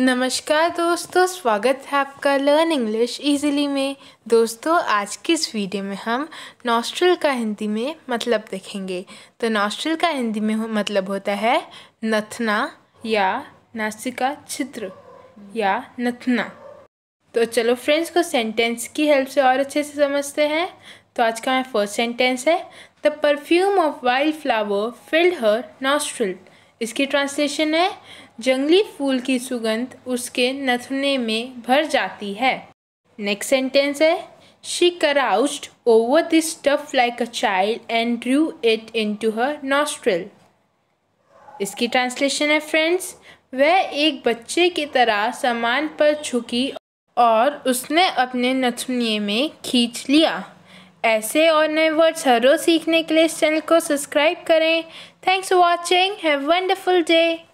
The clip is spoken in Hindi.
नमस्कार दोस्तों स्वागत है आपका लर्न इंग्लिश इजीली में दोस्तों आज की इस वीडियो में हम नॉस्ट्रल का हिंदी में मतलब देखेंगे तो नॉस्ट्रल का हिंदी में मतलब होता है नथना या नासिका छिद्र या नथना तो चलो फ्रेंड्स को सेंटेंस की हेल्प से और अच्छे से समझते हैं तो आज का हमारा फर्स्ट सेंटेंस है the perfume of wild flower filled her nostril इसकी ट्रांसलेशन है जंगली फूल की सुगंध उसके नथने में भर जाती है नेक्स्ट सेंटेंस है she caroused over this stuff like a child and drew it in to her nostril इसकी ट्रांसलेशन है फ्रेंड्स वह एक बच्चे की तरह सामान पर झुकी और उसने अपने नथुनिए में खींच लिया ऐसे और नए वर्ड्स हर रोज़ सीखने के लिए इस चैनल को सब्सक्राइब करें thanks for watching have wonderful day